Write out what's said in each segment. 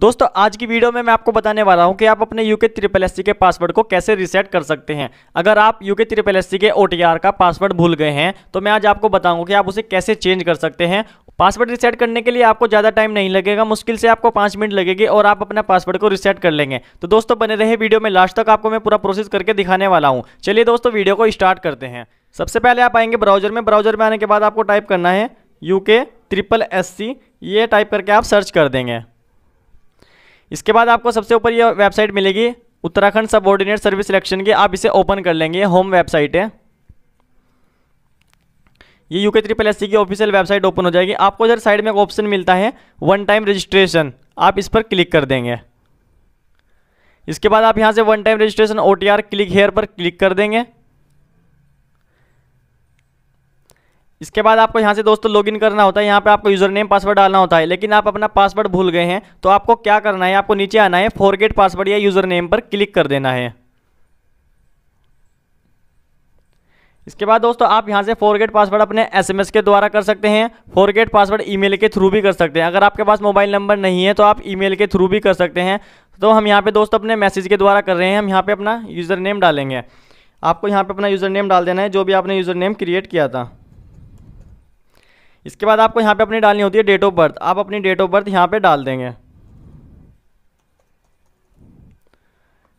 दोस्तों आज की वीडियो में मैं आपको बताने वाला हूं कि आप अपने यूके ट्रिपल एस के पासवर्ड को कैसे रिसेट कर सकते हैं अगर आप यूके ट्रिपल एस के ओ का पासवर्ड भूल गए हैं तो मैं आज आपको बताऊंगा कि आप उसे कैसे चेंज कर सकते हैं पासवर्ड रिसेट करने के लिए आपको ज़्यादा टाइम नहीं लगेगा मुश्किल से आपको पाँच मिनट लगेगी और आप अपना पासवर्ड को रिसेट कर लेंगे तो दोस्तों बने रहे वीडियो में लास्ट तक आपको मैं पूरा प्रोसेस करके दिखाने वाला हूँ चलिए दोस्तों वीडियो को स्टार्ट करते हैं सबसे पहले आप आएंगे ब्राउजर में ब्राउजर में आने के बाद आपको टाइप करना है यू के ट्रिपल एस सी ये टाइप करके आप सर्च कर देंगे इसके बाद आपको सबसे ऊपर ये वेबसाइट मिलेगी उत्तराखंड सब ऑर्डिनेट सर्विस सिलेक्शन की आप इसे ओपन कर लेंगे होम वेबसाइट है ये यू के थ्री प्लस सी की ऑफिशियल वेबसाइट ओपन हो जाएगी आपको इधर साइड में एक ऑप्शन मिलता है वन टाइम रजिस्ट्रेशन आप इस पर क्लिक कर देंगे इसके बाद आप यहाँ से one time registration O click here पर क्लिक कर देंगे इसके बाद आपको यहाँ से दोस्तों लॉगिन करना होता है यहाँ पे आपको यूज़र नेम पासवर्ड डालना होता है लेकिन आप अपना पासवर्ड भूल गए हैं तो आपको क्या करना है आपको नीचे आना है फॉरगेट पासवर्ड या यूज़र नेम पर क्लिक कर देना है इसके बाद दोस्तों आप यहाँ से फॉरगेट पासवर्ड अपने एसएमएस के द्वारा कर सकते हैं फॉरगेट पासवर्ड ईमेल के थ्रू भी कर सकते हैं अगर आपके पास मोबाइल नंबर नहीं है तो आप ईमेल के थ्रू भी कर सकते हैं तो हम यहाँ पे दोस्तों अपने मैसेज के द्वारा कर रहे हैं हम यहाँ पे अपना यूज़र नेम डालेंगे आपको यहाँ पर अपना यूज़र नेम डाल देना है जो भी आपने यूज़र नेम क्रिएट किया था इसके बाद आपको यहाँ पे अपनी डालनी होती है डेट ऑफ बर्थ आप अपनी डेट ऑफ बर्थ यहाँ पे डाल देंगे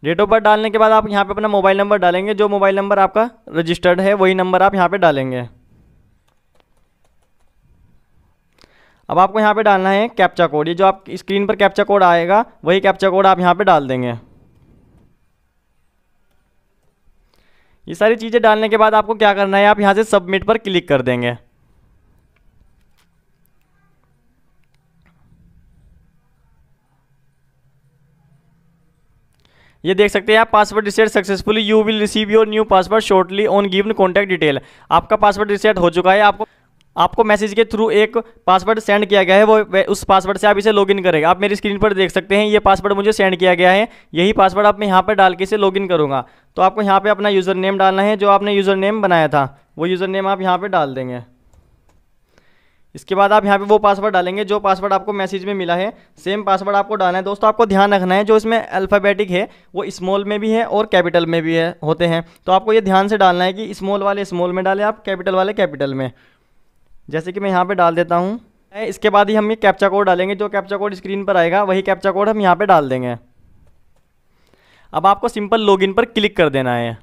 डेट ऑफ बर्थ डालने के बाद आप यहाँ पे अपना मोबाइल नंबर डालेंगे जो मोबाइल नंबर आपका रजिस्टर्ड है वही नंबर आप यहाँ पे डालेंगे अब आपको यहाँ पे डालना है कैप्चा कोड ये जो आप स्क्रीन पर कैप्चा कोड आएगा वही कैप्चा कोड आप यहाँ पे डाल देंगे ये सारी चीज़ें डालने के बाद आपको क्या करना है आप यहाँ से सबमिट पर क्लिक कर देंगे ये देख सकते हैं आप password reset successfully you will receive your new password shortly on given contact detail आपका पासवर्ड रिसेट हो चुका है आपको आपको मैसेज के थ्रू एक पासवर्ड सेंड किया गया है वो उस पासवर्ड से आप इसे लॉगिन करेंगे आप मेरी स्क्रीन पर देख सकते हैं ये पासवर्ड मुझे सेंड किया गया है यही पासवर्ड आप मैं यहाँ पर डाल के इसे लॉगिन करूँगा तो आपको यहाँ पर अपना यूज़र नेम डालना है जो आपने यूज़र नेम बनाया था वो यूज़र नेम आप यहाँ पर डाल देंगे इसके बाद आप यहाँ पे वो पासवर्ड डालेंगे जो पासवर्ड आपको मैसेज में मिला है सेम पासवर्ड आपको डालना है दोस्तों आपको ध्यान रखना है जो इसमें अल्फ़ाबेटिक है वो स्मॉल में भी है और कैपिटल में भी है होते हैं तो आपको ये ध्यान से डालना है कि स्मॉल वाले स्मॉल में डालें आप कैपिटल वाले कैपिटल में जैसे कि मैं यहाँ पर डाल देता हूँ इसके बाद ही हम ये कैप्चा कोड डालेंगे जो कैप्चा कोड स्क्रीन पर आएगा वही कैप्चा कोड हम यहाँ पर डाल देंगे अब आपको सिंपल लॉग पर क्लिक कर देना है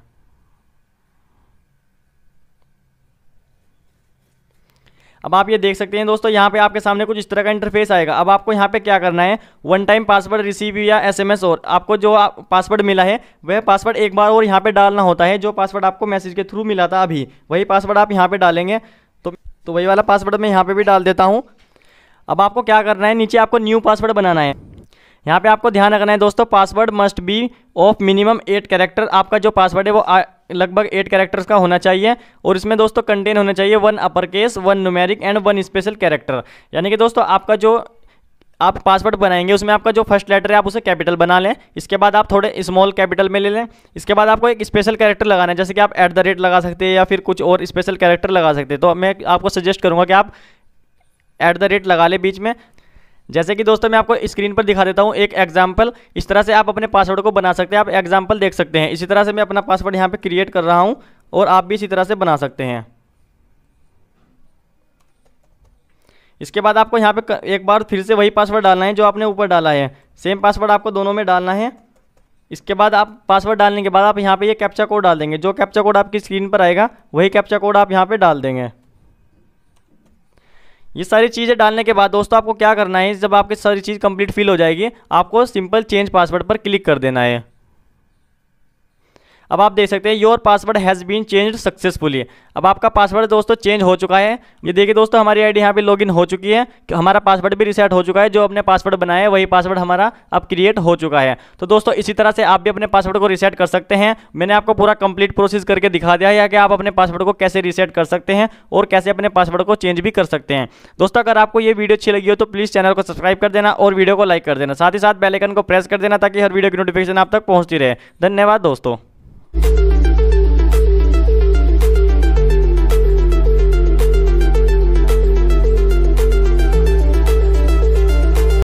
अब आप ये देख सकते हैं दोस्तों यहाँ पे आपके सामने कुछ इस तरह का इंटरफेस आएगा अब आपको यहाँ पे क्या करना है वन टाइम पासवर्ड रिसीव या एसएमएस और आपको जो आप पासवर्ड मिला है वह पासवर्ड एक बार और यहाँ पे डालना होता है जो पासवर्ड आपको मैसेज के थ्रू मिला था अभी वही पासवर्ड आप यहाँ पर डालेंगे तो तो वही वाला पासवर्ड मैं यहाँ पर भी डाल देता हूँ अब आपको क्या करना है नीचे आपको न्यू पासवर्ड बनाना है यहाँ पे आपको ध्यान रखना है दोस्तों password must be of minimum eight character आपका जो पासवर्ड है वो लगभग एट कैरेक्टर्स का होना चाहिए और इसमें दोस्तों कंटेन होना चाहिए one upper case one numeric and one special character यानी कि दोस्तों आपका जो आप पासवर्ड बनाएंगे उसमें आपका जो फर्स्ट लेटर है आप उसे कैपिटल बना लें इसके बाद आप थोड़े स्मॉल कैपिटल में ले लें इसके बाद आपको एक स्पेशल कैरेक्टर लगाना है जैसे कि आप एट द रेट लगा सकते हैं या फिर कुछ और स्पेशल कैरेक्टर लगा सकते हैं तो मैं आपको सजेस्ट करूँगा कि आप एट द रेट लगा लें बीच में जैसे कि दोस्तों मैं आपको स्क्रीन पर दिखा देता हूँ एक एग्जाम्पल इस तरह से आप अपने पासवर्ड को बना सकते हैं आप एग्जाम्पल देख सकते हैं इसी तरह से मैं अपना पासवर्ड यहाँ पर क्रिएट कर रहा हूँ और आप भी इसी तरह से बना सकते हैं इसके बाद आपको यहाँ पे एक बार फिर से वही पासवर्ड डालना है जो आपने ऊपर डाला है सेम पासवर्ड आपको दोनों में डालना है इसके बाद आप पासवर्ड डालने के बाद आप यहाँ पे ये यह कैप्चा कोड डाल देंगे जो कैप्चा कोड आपकी स्क्रीन पर आएगा वही कैप्चा कोड आप यहाँ पे डाल देंगे ये सारी चीज़ें डालने के बाद दोस्तों आपको क्या करना है जब आपकी सारी चीज़ कंप्लीट फिल हो जाएगी आपको सिंपल चेंज पासवर्ड पर क्लिक कर देना है अब आप देख सकते हैं your password has been change successfully अब आपका पासवर्ड दोस्तों चेंज हो चुका है ये देखिए दोस्तों हमारी आईडी यहाँ पे लॉगिन हो चुकी है हमारा पासवर्ड भी रिसेट हो चुका है जो अपने पासवर्ड बनाए हैं वही पासवर्ड हमारा अब क्रिएट हो चुका है तो दोस्तों इसी तरह से आप भी अपने पासवर्ड को रिसेट कर सकते हैं मैंने आपको पूरा कंप्लीट प्रोसेस करके दिखा दिया है कि आप अपने पासवर्ड को कैसे रिसेट कर सकते हैं और कैसे अपने पासवर्ड को चेंज भी कर सकते हैं दोस्तों अगर आपको ये वीडियो अच्छी लगी हो तो प्लीज़ चैनल को सब्सक्राइब कर देना और वीडियो को लाइक कर देना साथ ही साथ बेलाइकन को प्रेस कर देना ताकि हर वीडियो की नोटिफिकेशन आप तक पहुँचती रहे धन्यवाद दोस्तों Thank you.